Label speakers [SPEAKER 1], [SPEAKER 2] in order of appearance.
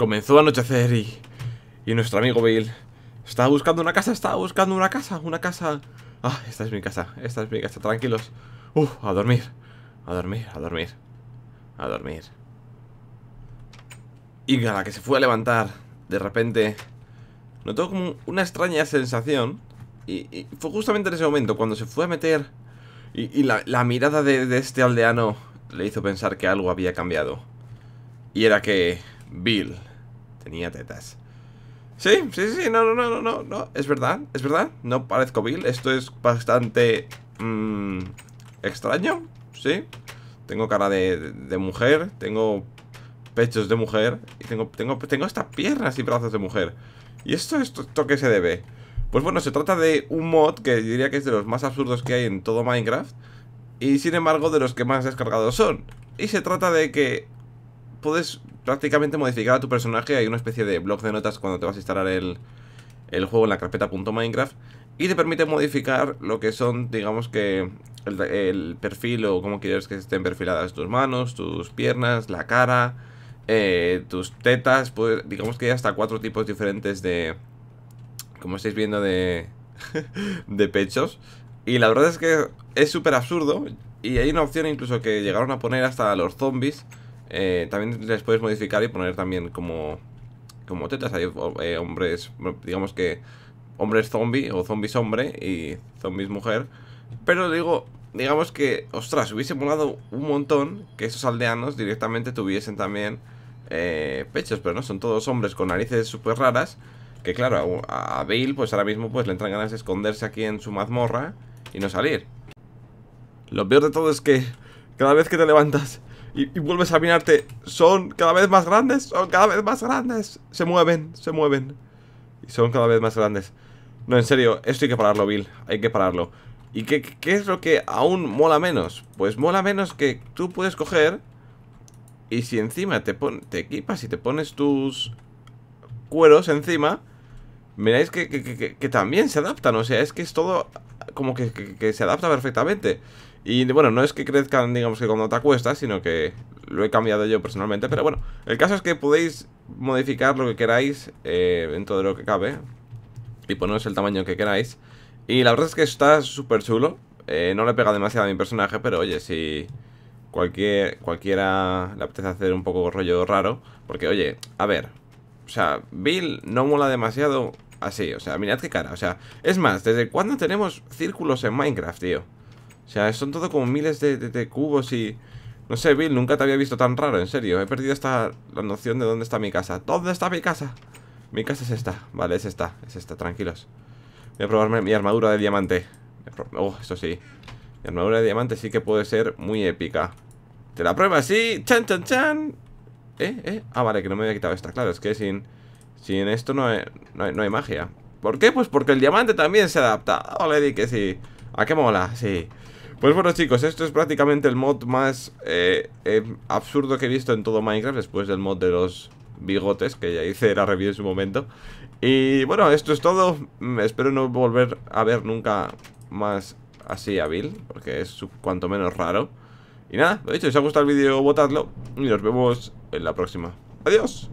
[SPEAKER 1] Comenzó a anochecer y... Y nuestro amigo Bill... Estaba buscando una casa, estaba buscando una casa, una casa... Ah, esta es mi casa, esta es mi casa, tranquilos. Uf, a dormir, a dormir, a dormir, a dormir. Y a la que se fue a levantar, de repente, notó como una extraña sensación. Y, fue justamente en ese momento, cuando se fue a meter... Y, la, mirada de, de este aldeano le hizo pensar que algo había cambiado. Y era que Bill Tenía tetas. Sí, sí, sí, no, no, no, no, no, no. es verdad, es verdad, no parezco vil, esto es bastante mmm, extraño, sí. Tengo cara de, mujer, tengo pechos de mujer, y tengo, tengo, tengo estas piernas y brazos de mujer. ¿Y esto, esto, esto qué se debe? Pues bueno, se trata de un mod que diría que es de los más absurdos que hay en todo Minecraft, y sin embargo de los que más descargados son. Y se trata de que puedes prácticamente modificar a tu personaje. Hay una especie de blog de notas cuando te vas a instalar el, el juego en la carpeta .minecraft y te permite modificar lo que son, digamos que el, perfil o cómo quieres que estén perfiladas tus manos, tus piernas, la cara, eh, tus tetas, pues digamos que hay hasta cuatro tipos diferentes de, como estáis viendo, de, de pechos. Y la verdad es que es súper absurdo y hay una opción incluso que llegaron a poner hasta los zombies eh, también les puedes modificar y poner también como, como tetas. Hay eh, hombres, digamos que hombres zombie o zombies hombre y zombies mujer. Pero digo, digamos que, ostras, hubiese molado un montón que esos aldeanos directamente tuviesen también eh, pechos, pero no, son todos hombres con narices súper raras. Que claro, a, Bill pues ahora mismo pues le entran ganas de esconderse aquí en su mazmorra y no salir. Lo peor de todo es que cada vez que te levantas y, vuelves a mirarte. Son cada vez más grandes, son cada vez más grandes. Se mueven, se mueven. Y son cada vez más grandes. No, en serio, esto hay que pararlo, Bill. Hay que pararlo. ¿Y qué, qué es lo que aún mola menos? Pues mola menos que tú puedes coger... Y si encima te, te equipas y te pones tus cueros encima... Miráis que, que, que, que también se adaptan, o sea, es que es todo como que, se adapta perfectamente. Y bueno, no es que crezcan, digamos que cuando te acuestas, sino que lo he cambiado yo personalmente. Pero bueno, el caso es que podéis modificar lo que queráis dentro eh, de lo que cabe. Y poneros el tamaño que queráis. Y la verdad es que está súper chulo. Eh, no le pega demasiado a mi personaje, pero oye, si cualquier, cualquiera le apetece hacer un poco rollo raro. Porque oye, a ver. O sea, Bill no mola demasiado así. O sea, mirad qué cara. O sea, es más, ¿desde cuándo tenemos círculos en Minecraft, tío? O sea, son todo como miles de, cubos y... No sé, Bill, nunca te había visto tan raro, en serio. He perdido hasta la noción de dónde está mi casa. ¿Dónde está mi casa? Mi casa es esta. Vale, es esta. Es esta, tranquilos. Voy a probarme mi armadura de diamante. Oh, eso sí. Mi armadura de diamante sí que puede ser muy épica. ¿Te la pruebas? Sí. ¡Chan, chan, chan! ¿Eh? ¿Eh? Ah, vale, que no me había quitado esta. Claro, es que sin, sin esto no hay, no, magia. ¿Por qué? Pues porque el diamante también se adapta. le di que sí. ¿A qué mola? Sí. Pues bueno chicos, esto es prácticamente el mod más eh, eh, absurdo que he visto en todo Minecraft Después del mod de los bigotes, que ya hice la review en su momento Y bueno, esto es todo mm, Espero no volver a ver nunca más así a Bill Porque es cuanto menos raro Y nada, lo dicho, si os ha gustado el vídeo, votadlo Y nos vemos en la próxima Adiós